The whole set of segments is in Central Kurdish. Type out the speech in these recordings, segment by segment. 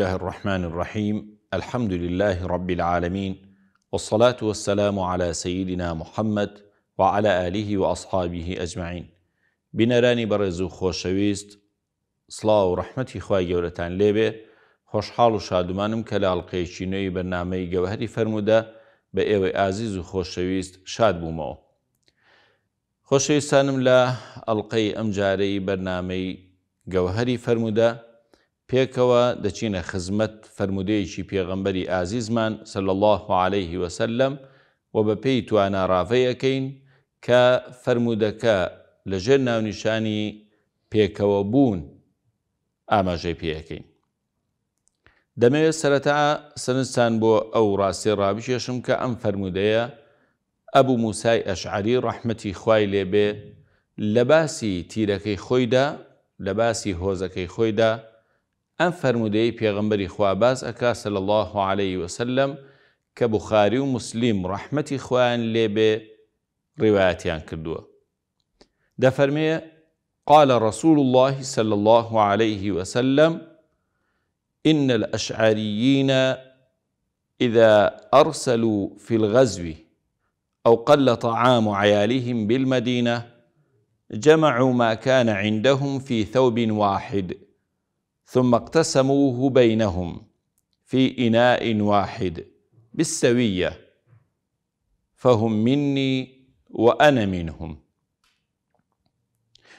الله الرحمن الرحيم الحمد لله رب العالمين والصلاة والسلام على سيدنا محمد وعلى آله وأصحابه أجمعين بنراني برزو خوشويست صلاة ورحمة إخوة جورتان ليبه خوشحال و شادمانم كلال قيشينوي برنامه جوهري فرمودا بأيو عزيز ئازیز شاد بومو خوشويستانم لا القي أمجاري برنامه جوهري گەوهری پێکەوە دەچینە خزمەت فرموودەیەکی پێغەمبەری ئازیزمان سل الله عليه وسلم و بە پێی توانە ڕاوەیەکەین کە فرموودەکە لەژێر ناونیشانی پێکەوە بوون ئاماژەی پێەکەین. دەمەوێت سەرەتا سنستان بۆ ئەو ڕاستی ڕابشێشم کە ئەم فرموودەیە ئەبوو موسای ئەشعری ڕەحمەتی خوای لێبێ لە باسی تیرەکەی خۆیدا لە باسی هۆزەکەی خۆیدا ئەم فەرمودەی پیغمبری خواباز ئەکا سل الله عليه وسلم که بخاری و مسلم رحمتی ڕەحمەتی لیبه روایتیان ڕیواەتیان کردووە دەفەرمێ قال رسول الله صلى الله عليه وسلم إن الاشعاریین إذا أرسلوا في الغزو أو قل طعام عیالهم بالمدینه جمعوا ما كان عندهم في ثوب واحد ثم اقتسموه بينهم في إناء واحد بالسوية فهم مني وأنا منهم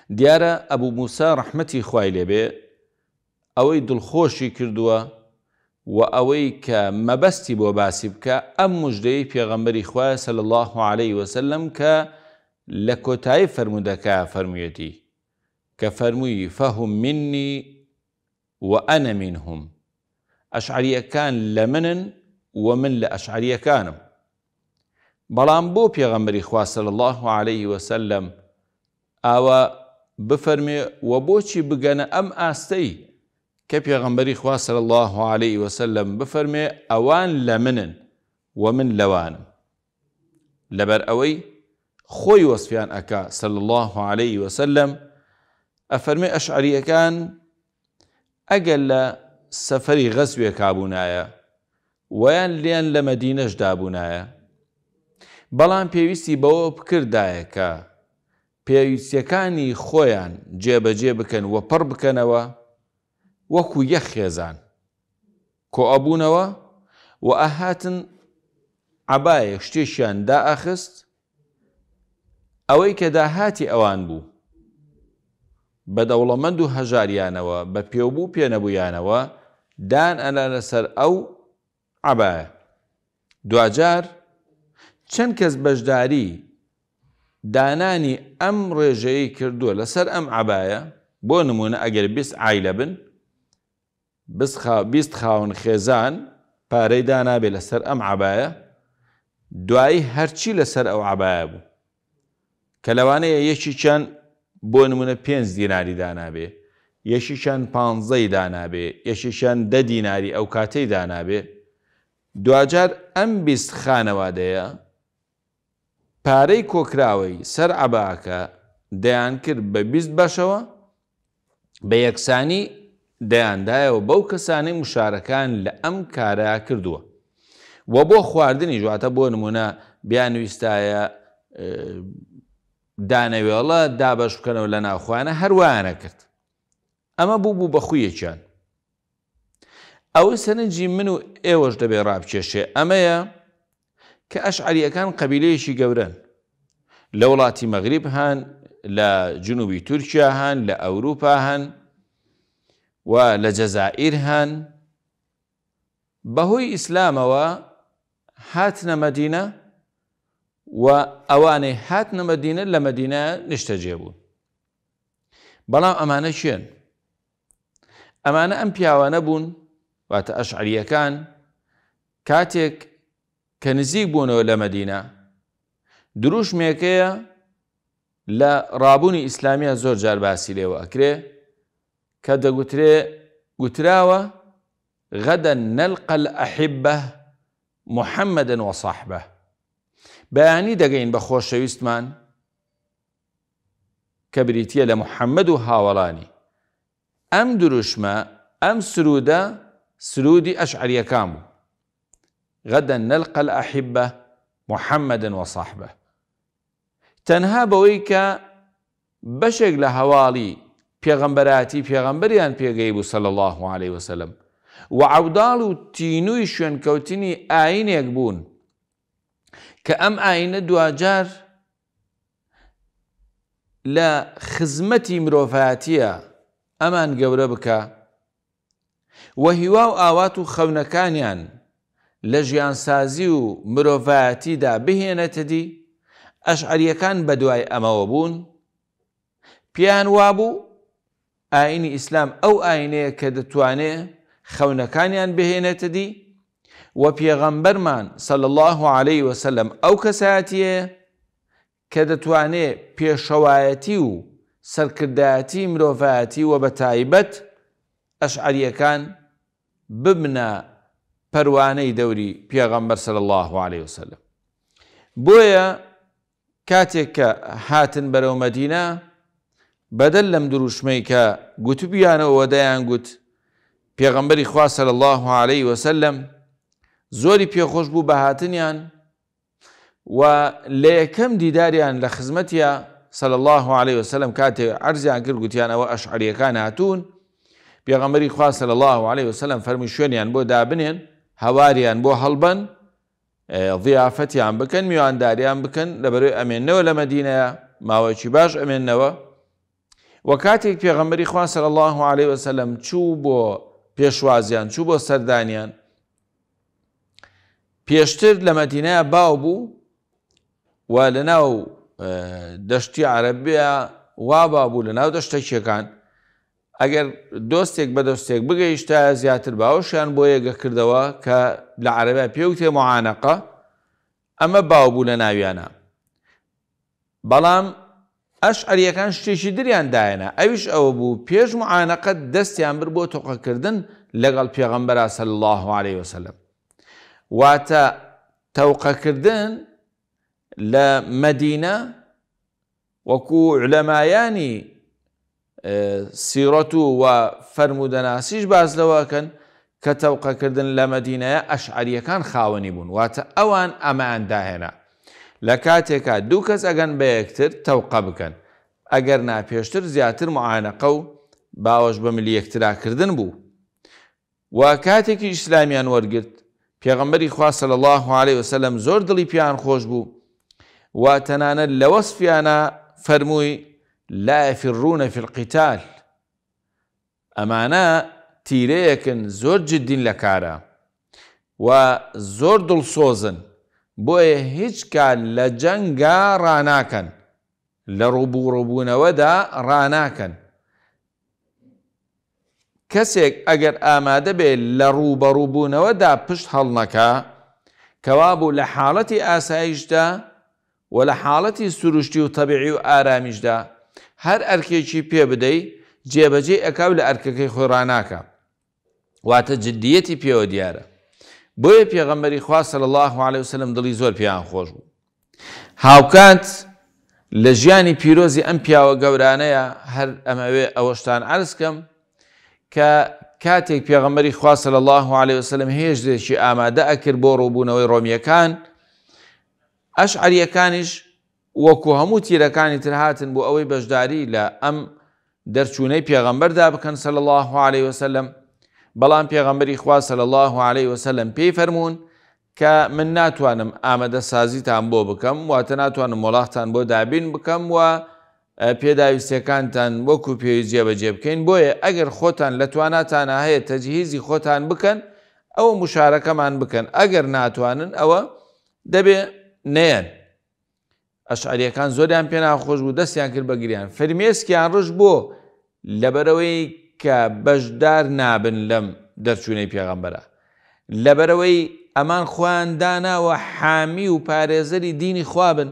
ديارة أبو موسى رحمتي خوالي بي أوي دلخوشي کردووە وأوي ئەوەی کە بو باسبك أم مجدي في غمري پێغەمبەری صلى الله عليه وسلم ك لكوتاي کۆتایی فرەرمودەکە فەرموویەتی کە فەرمووی وأنا منهم أشعرية كان لمن ومن لأشعرية كانم بلان بو بيغمري خواه صلى الله عليه وسلم ئاوا بفرمي وبوشي بغن أم آستي ئاستەی کە پێغەمبەری صلى الله عليه وسلم بفرمي أوان لمن ومن لوان لبر أوي خوي وصفيان أكا صلى الله عليه وسلم أفرمي ئەفەرمێ كان ئەگەر لە سەفەری غەسوێ کابوونایە ویان لیان لە مەدینەش دابوونایە بەڵام پێویستی بەوە بکردایە کە پێویستیەکانی خۆیان جێبەجێ بکەن وە پڕ بکەنەوە وەکو یەک خێزان کۆ ئەبوونەوە و ئەهاتن عبایە شتێکیان دائەخست ئەوەی کە داهاتی ئەوان بوو بەدەوڵەمەند و هەژاریانەوە بە پێوبوو پێنەبوویانەوە دان ئەلا لەسەر ئەو عبایە دوجار چەند کەس بەشداری دانانی ئەم ڕێژەیە کردووە لەسەر ئەم عبایە بۆ نمونە ئەگەر بیست عیلە بن بیست خاون خێزان پارەی دانابێ لەسەر ئەم عبایە دوایی هەرچی لەسەر ئەو عبایە بوو کە لەوانەیە یەکی چەند بۆ نمونە پێنج دیناری دانابێ یەشیشان پانزەی دانابێ یەشیشان دە دیناری ئەو کاتەی دانابێ دوجار ئەم بیست خانەوادەیە پارەی کۆکراوەی سەر عباکە دەیان کرد بە بیست بەشەوە بە یەکسانی دەیاندایەوە بەو کەسانەی مشارەکان لە ئەم کارە کردووە وە بۆ خواردنی جواتە بۆ نمونە بیان ویستایە دانەوێڵە دابش بکەنەوە لە ناوخواانە هەروانە کرد ئەمە بوو بوو بە خویەکیان ئەوە سەرنجی من و ئێوەش دەبێ ڕابکێشێ ئەمەیە کە ئەشعریەکان قەبیلەیەشی گەورن لە وڵاتی مەغریب هەن لە جنوبی تورکیا هەن لە ئەوروپا هەن و لە جەزائیر هەن بەهۆی ئیسلامەوە هاتنە مەدینە و ئەوانەی هاتنە مەدینە لە مەدینە نیشتەجێ بوون أمانة ئەمانە امانه ئەمانە ئەم بون بوون واتە ئەشعریەکان کاتێک کە نزیک بوونەوە لە مەدینە دروشمێکەیە لە ڕابوونی ئیسلامیە زۆر جار باسی لێەوە ئەکرێ کە دەگوترێ الأحبة محمدا وصحبه بەیانی دەگەین بە خۆشەویستمان کە بریتە لە محەممەد و هاوەڵانی ئەم دروشمە ئەم سرودە سرودی ئەشعریەکان بوو غدا نلقى الأحبة محمدا وصحبه تەنها بەوەی کە بەشێک لە هەواڵی پێغەمبەراتی پێغەمبەریان پێگەی بوو سەل الله عليه وسلم و عوداڵ و تینووی شوێنکەوتنی ئاینێک بوون کە ئەم ئاینە دوجار لە خزمەتی مرۆڤاتیە ئەمان گەورە بکە وە هیوا و ئاوات و خەونەکانیان لە ژیانسازی و مرۆڤایەتیدا بهێنێتەدی ئەشعریەکان بەدوای ئەمەوە بوون پیان وابوو ئاینی ئیسلام ئەو ئاینەیە کە دەتوانێت خەونەکانیان بهێنێتەدی و پێغەمبەرمان سەل الله عليه وسلم ئەو کەساتیە کە دەتوانێت پێشەوایەتی و سەرکردایەتی مرۆڤایەتی و بە تایبەت ئەشعریەکان ببنە پەروانەی دەوری پێغەمبەر سەل الله عليه وسلم بۆیە کاتێک کە هاتن بەرەو مەدینە بەدەل لەم دروشمەی کە گوتوبیانەوە دەیان گوت پێغەمبەری خوا سەل الله عليه وسلم زۆری پێخۆش بوو بە هاتنیان و لە یەکەم دیداریان لە خزمەتە سەل الله عليه وسلم کاتێ ئەرزیان کرد گوتیانەوە ئەشعریەکان هاتوون پێغەمەری خوا سەل الله عليه وسلم فەرمی شوێنیان بۆ دابنێن هەواریان بۆ هەڵبەن ڤیافەتیان بکەن میوانداریان بکەن لەبەرەوەی ئەمێنەوە لە مەدینەیە ماوەکی باش ئەمێنەوە وە کاتێک پێغەمەری خوا سەل الله عليه وسلم چوو بۆ پێشوازیان چوو بۆ سەردانیان پێشتر لە مەدینەیە باو بوو و لە ناو دەشتی عربە وابا بوو لە ناو دەشتێکیەکان ئەگەر دۆستێک بە دەستێک بگەیشتا زیاتر باوەشیان بۆ یەگە کردەوە کە لە عربە پێوتێ معانەقە ئەمە باو بوو لە ناویانە بەڵام ئەش ئەریەکان شتێکی دریاندایەنە ئەویش ئەوە بوو پێش معانەقەت دەستیان بر بۆ تۆقەکردن لەگەڵ پێغەمبەر سەل الله عليه وسلم واتە تەوقەکردن لە مەدینە وەکو لەمایانی سیرەت و و فەرمودەناسیش باز لەوەکەن کە تەوقەکردن لە مەدینەیە ئەشعریەکان خاوەنی بوون واتە ئەوان ئەمەیانداهێنا لە کاتێکا دوو کەس ئەگەن بە یەکتر تەوقە بکەن ئەگەر ناپێشتر زیاتر معانەقە و باوەش بە ملی یەکتراکردن بوو و کاتێکی ئیسلامیان وەرگرت پێغمبەری خواسە لە الله عليه وسلم زۆر دڵی پیان خۆش بوو وا تەنانە لە وەسفیانە فەرمووی لافرڕونە فقیتال ئەمانە تیرەیەکن زۆر جدین لە کارە و زۆر دڵسۆزن بۆیە هیچ کار لە جەنگا ڕناکەن لە ڕووبوو ڕووبوونەوەدا ڕناکەن کەسێک ئەگەر ئامادە بێت لە ڕوبەڕووبوونەوەدا پشت هەڵنەکە کەوا بوو لە حاڵەتی ئاساییشدا و لە حاڵەتی سروشتی و تەبیعی و ئارامیشدا هەر ئەرکێکی پێ بدەی جێبەجێ ئەکاو لە ئەرکەکەی خۆراناکە واتە جددیەتی پێوە دیارە بۆیە پێغەمبەری خواصل الله عليه وسلم دڵی زۆر پێیان خۆش بوو هاوکات لە ژیانی پیرۆزی ئەم پیاوە گەورانەیە هەر ئەمەوێ ئەوەشتان ئارسکەم کە کاتێک پێغەمەری خواسە لە الله عليه وسلم هێشتێکی ئامادە ئەکرد بۆ ڕووبوونەوەی ڕۆمیەکان ئەش عریەکانیش وەکو هەموو تیرەکانی تر هاتن بۆ ئەوەی بەشداری لە ئەم دەرچوونەی پێغەمبەردا بکەن سەل الله عليه وسلم بەڵام پێغەمبەری خواسە لە الله عليه وسلم پێی فەرمونون کە من ناتوانم ئامادە سازیتان بۆ بکەم واتە ناتوانم وڵاتان بۆ دابین بکەم و پێداویستەکانتان وەکو پێویستە بەجێ بکەین بۆیە ئەگەر خۆتان لە تواناتانە هەیە تەجیهیزی خۆتان بکەن ئەوە مشارەکەمان بکەن ئەگەر ناتوانن ئەوە دەبێ نەیەن ئەشعریەکان زۆریان پێ ناخۆش بوو دەستیان کرد بەگریان فەرمێسکیان ڕژ بۆ لەبەرەوەی کە بەشدار نابن لەم دەرچوونەی پێغەمبەرە لەبەرەوەی ئەمان خویان داناوە حامی و پارێزەری دینی خوابن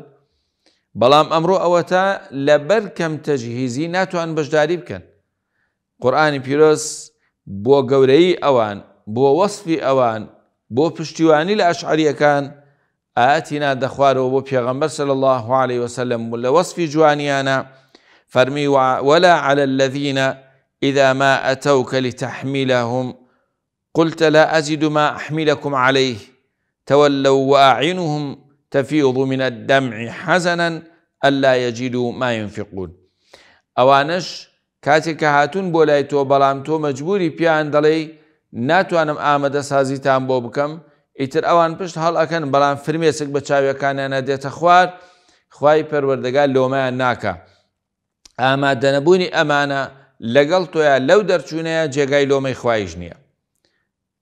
بەڵام ئەمڕۆ ئەوەتە لەبەر تجهيزي ناتو ناتوان بەشداری قرآن قورآانی بو بۆ اوان بو بۆ اوان بو بۆ پشتیوانی لە ئەشعریەکان ئاەتینا دەخوارەوە بو پیغمبر صلى الله عليه وسلم لە وەصفی جوانیانە فەرمی ولا على الذين إذا ما أتوك لتحملهم قلت لا ازيد ما أحملكم عليه تولوا وأعينهم تەفیوڵ منە دەمعی حەزەنەن ئەللا یەجید و ماینفقون. ئەوانش کاتێک کە هاتوون بۆ لای تۆ بەڵام تۆ مەجبوری پیان دەڵێ ناتوانم ئامادە سازیتان بۆ بکەم ئیتر ئەوان پشت هەڵەکەن بەڵام فرمێسک بە چاوەکانیانە دێتە خوارد خی پەروەردەگا لۆمایان ناکە. ئامادە نەبوونی ئەمانە لەگەڵ تۆیە لەو دەرچوونەیە جێگای لۆمەی خوایش نییە.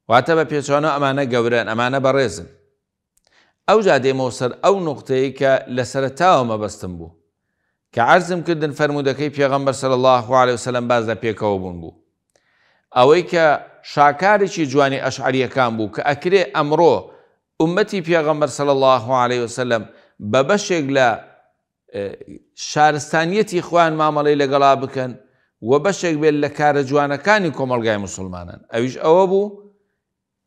واتە بە پێچوانە ئەمانە گەورن ئەمانە بەڕێزن. ئەو جا دێمەوە سەر ئەو نقطەیە کە لە سەرتاوە مەبەستم بوو کە عرزم کردن فەرمودەکەی پێغەمبەر سەر الله عليه وسلم باز لە پێکەوە بوون بوو ئەوەی کە شاکارێکی جوانی ئەشعریەکان بوو کە ئەکرێ ئەمڕۆ عومەتی پێغەمبەر سەر الله عليه وسلم بە بەشێک لە شارستانیەتی خوان مامەڵی لەگەڵا بکەن و بەشێک بێت لە کارە جوانەکانی کۆمەلگای مسلمانان ئەویش ئەوە بوو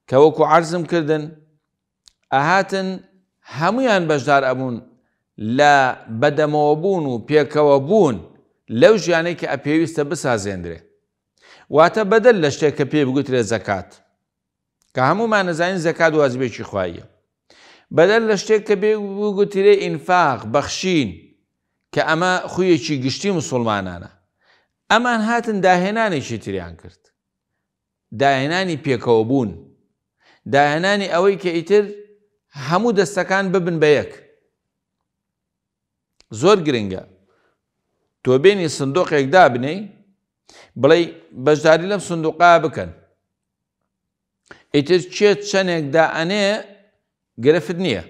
کە وەکو عرزم کردن ئەهاتن هەمویان بەشدار ئەبوون لە بەدەمەوە بوون و پێکەوە بوون لەو ژیانەی کە ئەپێویستە بسازێندرێ واتە بەدەل لە شتێک کە پێ بگوترێت زەکات کە هەموومان نەزانین زەکات وازبێکی خوایە بەدەل لە شتێک کە بێ بگوترێ ئینفاق بەخشین کە ئەمە خویەکی گشتی مسلمانانە ئەمان هاتن داهێنانێکی تریان کرد داهێنانی پێکەوە بوون داهێنانی ئەوەی کە ئیتر هەموو دەستەکان ببن بە یەک زۆر گرنگە تۆ بینی سندۆقێکدا بنەی بڵێ بەشداری لەم سندوقا بکەن ئیتر چێت چەندێکدا ئەنێ گرفت نییە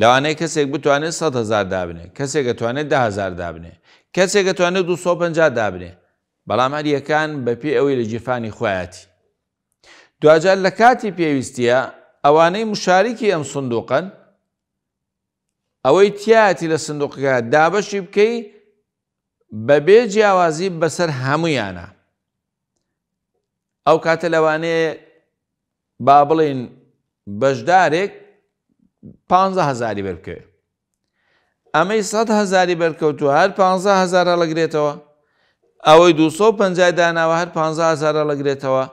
لەوانەیە کەسێک بتوانێت 100 هزار دابنێ کەسێک دەتوانێت دههزار دابنێ کەسێک دەتوانێت 250 دابنێ بەڵام هەریەکان بەپی ئەوەی لە جیفانی خویەتی دوجار لە کاتی پێویستە ئەوانەی مشارکی ئەم سندوقن ئەوەی تیاتی لە سندوقەکە دابەشی بکەی بە بێ جیاوازی بەسەر هەمویانە ئەو کاتە لەوانەیە با بڵین بەشدارێک پ هزاری بەرکێ ئەمەی سە هزاری بەرکەوتو هەر پ هزارە لەگرێتەوە ئەوەی 250 داناوە هەر پ هزارە لەگرێتەوە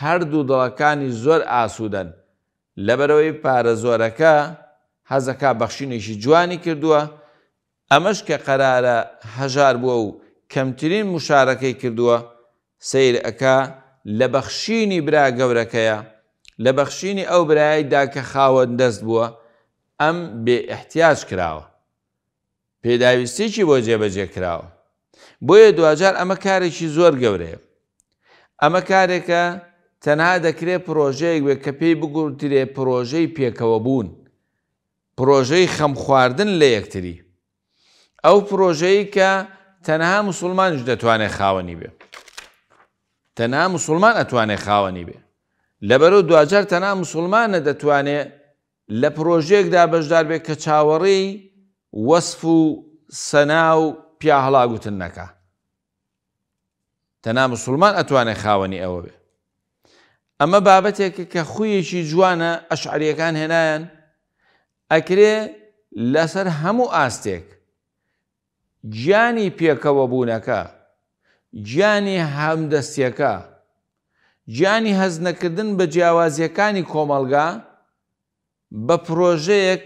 هەردوو دڵەکانی زۆر ئاسوودەن لەبەرەوەی پارە زۆرەکە حەزەکە بەخشینێکی جوانی کردووە ئەمەش کە قەرارە هەژار بووە و کەمترین مشارەکەی کردووە سیر ئەکا لە بەخشینی برا گەورەکەیە لە بەخشینی ئەو برایدا کە خاوەن دەست بووە ئەم بێ احتیاج کراوە پێداویستێکی بۆ جێبەجێ کراوە بۆیە دوجار ئەمە کارێکی زۆر گەورەیە ئەمە کارێکە تەنها دەکرێت پرۆژەیەک وێ کە پێی بگوترێ پرۆژەی پێکەوە بوون پرۆژەی خەم خواردن لە یەکتری ئەو پرۆژەی کە تەنها مسلمانش دەتوانێت خاوەنی بێ تەنها مسلمان ئەتوانێت خاوەنی بێ لەبەرو دوجار تەنها مسلمانە دەتوانێت لە پرۆژێکدا بەشدار بێت کە چاوەڕی وەسف و سەنا و پیاهڵاگوتن نەکە تەنها مسلمان ئەتوانێت خاوەنی ئەوە بێ ئەمە بابەتێکە کە خویەکی جوانە ئەشعریەکان هێنایەن ئەکرێ لەسەر هەموو ئاستێک گیانی پێکەوە بوونەکە گیانی هەمدەستیەکە گیانی هەزنەکردن بە جیاوازیەکانی کۆمەلگا بە پرۆژەیەک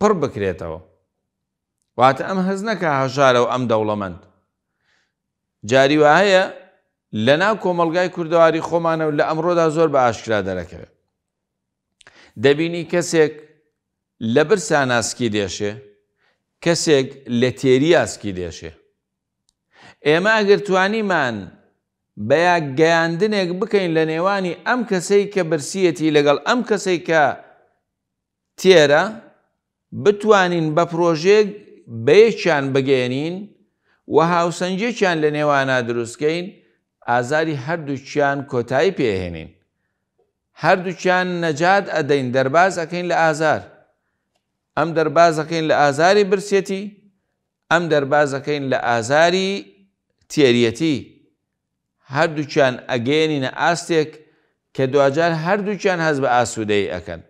پڕ بکرێتەوە واتە ئەم هەزنەکە هەژارە و ئەم دەوڵەمەند جاریوە هەیە لە ناو کۆمەلگای کوردەواری خۆمانەوە لە ئەمڕۆدا زۆر بە ئاشکرا دەرەکەوێت دەبینی کەسێک لە برسان ئاسکی دێشێ کەسێک لە تێری ئاسکی دێشێ ئێمە ئەگرتوانیمان بە گەیاندنێک بکەین لە نێوانی ئەم کەسەی کە برسیەتی لەگەڵ ئەم کەسەی کە تێرە بتوانین بە پرۆژێک بەیەکیان بگەێنین و هاوسنجێکیان لە نێوانە دروستکەین ئازاری هەردووچیان کۆتایی پێهێنین هەردووچیان نەجات ئەدەین دەرباز ئەەکەین لە ئازار ئەم دەربازەکەین لە ئازاری برسێتی ئەم دەربازەکەین لە ئازاری تێریەتی هەردووچیان ئەگەێنینە ئاستێک کە دوجار هەردووچیان هەز بە ئاسوودەی ئەەکەن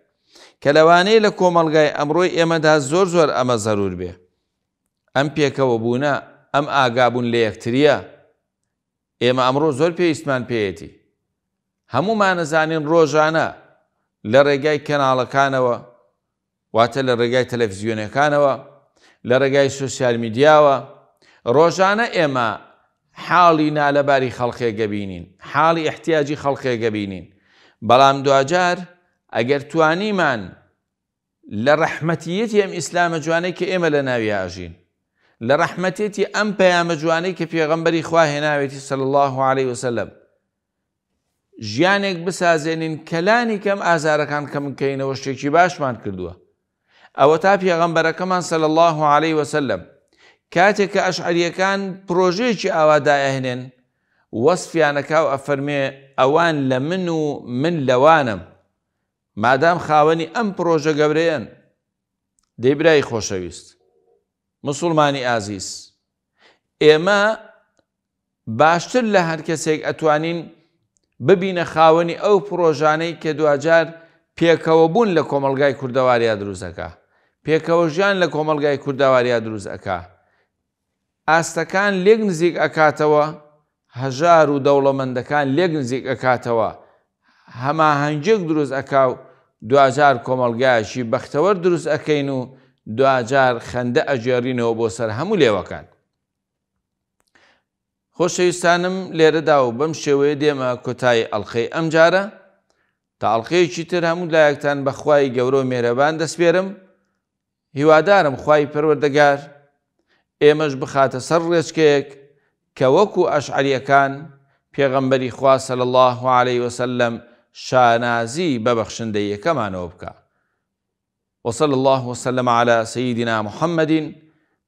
کە لەوانەیە لە کۆمەلگای ئەمڕۆی ئێمەدا زۆر زۆر ئەمە زەرور بێ ئەم پێکەوە بوونە ئەم ئاگابوون لە یەکتریە ئێمە ئەمڕۆ زۆر پێویستمان پێیەتی هەمومانەزانین ڕۆژانە لە ڕێگای کەناڵەکانەوە واتە لە ڕێگای تەلەڤزیۆنەکانەوە لە ڕێگای سوسیال میدیاوە ڕۆژانە ئێمە حاڵی نالەباری خەڵخێگە بینین حاڵی احتیاجی خەڵخێگە بینین بەڵام دوجار ئەگەر توانیمان لە ڕەحمەتیەتی ئەم ئیسلامە جوانەی کە ئێمە لە ناوی ئاژین لە ڕەحمەتێتی ئەم پەیامە جوانەی کە پێغەمبەری خوا هێناوێتی سەل الله عليه وسلم ژیانێک بسازێنین کەلانی کەم ئازارەکان کە منکەینەوە شتێکی باشمان کردووە ئەوە تا پێغەمبەرەکەمان سەل الله عليه وسلم کاتێک کە ئەشعریەکان پرۆژێکی ئاواداهێنێن وەسفیانەکە و ئەفەرمێ ئەوان لە من و من لەوانم مادام خاوەنی ئەم پرۆژە گەورەیەن دەیبرای خۆشەویست مسلمانی ئازیز ئێمە باشتر لە هەر کەسێک ئەتوانین ببینە خاوەنی ئەو پرۆژانەی کە دوجار پێکەوە بوون لە کۆمەلگای کووردەواریا دروستەکە پێکەوە ژیان لە کۆمەلگای کووردەواریا دروستەکە ئاستەکان لێک نزیک ئەکاتەوە هەژار و دەوڵەمەندەکان لێک نزیک ئەکاتەوە هەماهەنجێک دروست ئەکاو دوجار کۆمەلگایشی بەختەوە دروست ئەەکەین و دوجار خەندە ئەژێڕینەوە بۆ سەر هەموو لێوەکان. خۆشەویستانم لێرەدا و بەم شێوەیە دێمە کۆتایی ئەلخەی ئەمجارە، تا ئەڵلقەیەکی تر هەموو لایەکتان بەخوای گەورە مێرەبان دەسپێرم، هیوادارم خی پەروەردەگار، ئێمەش بخاتە سەر ڕێچکەیەک کە وەکو ئەشعریەکان پێغەمبەری خواسە لە الله عليه وسلم شانازی بەبەخشندەیەکەمانەوە بکە. وصلى الله وسلم على سيدنا محمد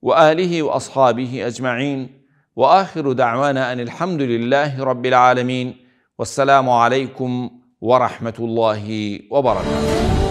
واله واصحابه اجمعين واخر دعوانا ان الحمد لله رب العالمين والسلام عليكم ورحمه الله وبركاته